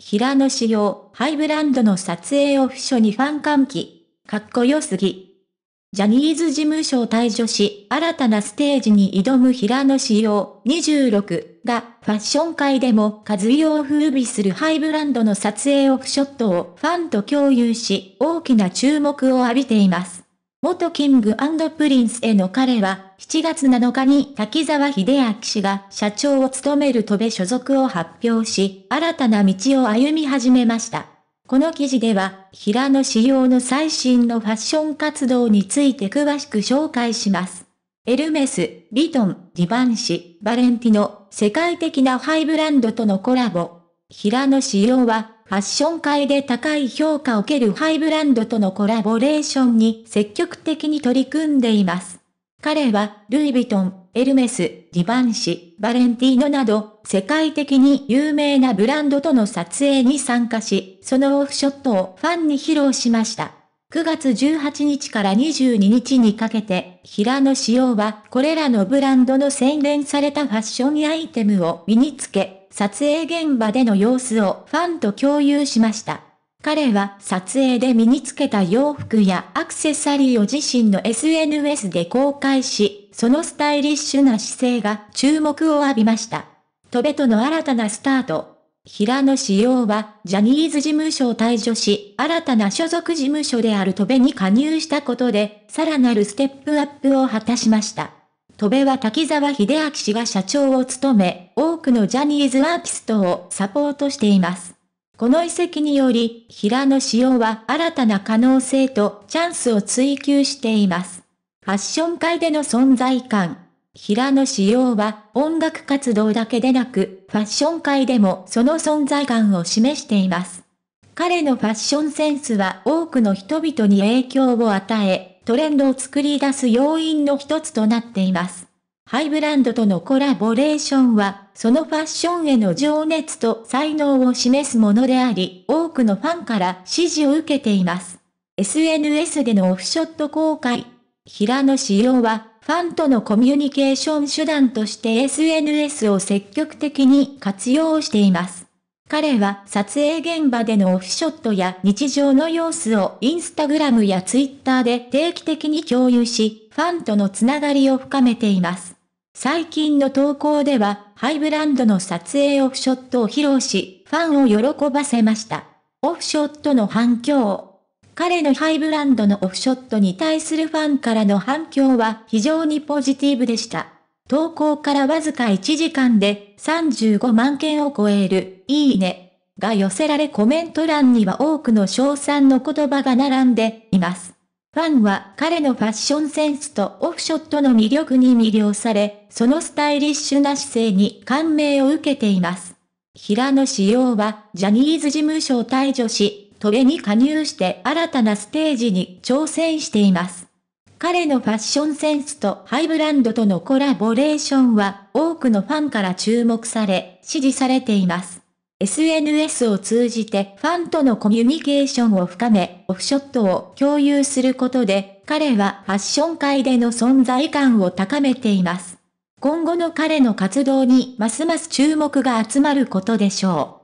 平野紫耀、ハイブランドの撮影オフショにファン歓喜。かっこよすぎ。ジャニーズ事務所を退場し、新たなステージに挑む平野紫耀26が、ファッション界でも数用風靡するハイブランドの撮影オフショットをファンと共有し、大きな注目を浴びています。元キングプリンスへの彼は、7月7日に滝沢秀明氏が社長を務める戸部所属を発表し、新たな道を歩み始めました。この記事では、平野仕様の最新のファッション活動について詳しく紹介します。エルメス、リトン、ディバンシ、バレンティノ、世界的なハイブランドとのコラボ。平野仕様は、ファッション界で高い評価を受けるハイブランドとのコラボレーションに積極的に取り組んでいます。彼は、ルイ・ヴィトン、エルメス、ディバンシ、バレンティーノなど、世界的に有名なブランドとの撮影に参加し、そのオフショットをファンに披露しました。9月18日から22日にかけて、平野紫耀はこれらのブランドの洗練されたファッションアイテムを身につけ、撮影現場での様子をファンと共有しました。彼は撮影で身につけた洋服やアクセサリーを自身の SNS で公開し、そのスタイリッシュな姿勢が注目を浴びました。戸辺との新たなスタート。平野志陽は、ジャニーズ事務所を退所し、新たな所属事務所である戸辺に加入したことで、さらなるステップアップを果たしました。戸部は滝沢秀明氏が社長を務め、多くのジャニーズアーティストをサポートしています。この遺跡により、平野紫耀は新たな可能性とチャンスを追求しています。ファッション界での存在感。平野紫耀は音楽活動だけでなく、ファッション界でもその存在感を示しています。彼のファッションセンスは多くの人々に影響を与え、トレンドを作り出す要因の一つとなっています。ハイブランドとのコラボレーションは、そのファッションへの情熱と才能を示すものであり、多くのファンから支持を受けています。SNS でのオフショット公開。平野紫耀は、ファンとのコミュニケーション手段として SNS を積極的に活用しています。彼は撮影現場でのオフショットや日常の様子をインスタグラムやツイッターで定期的に共有し、ファンとのつながりを深めています。最近の投稿では、ハイブランドの撮影オフショットを披露し、ファンを喜ばせました。オフショットの反響。彼のハイブランドのオフショットに対するファンからの反響は非常にポジティブでした。投稿からわずか1時間で35万件を超える、いいね、が寄せられコメント欄には多くの賞賛の言葉が並んでいます。ファンは彼のファッションセンスとオフショットの魅力に魅了され、そのスタイリッシュな姿勢に感銘を受けています。平野紫耀は、ジャニーズ事務所を退場し、トレに加入して新たなステージに挑戦しています。彼のファッションセンスとハイブランドとのコラボレーションは多くのファンから注目され、支持されています。SNS を通じてファンとのコミュニケーションを深め、オフショットを共有することで、彼はファッション界での存在感を高めています。今後の彼の活動にますます注目が集まることでしょう。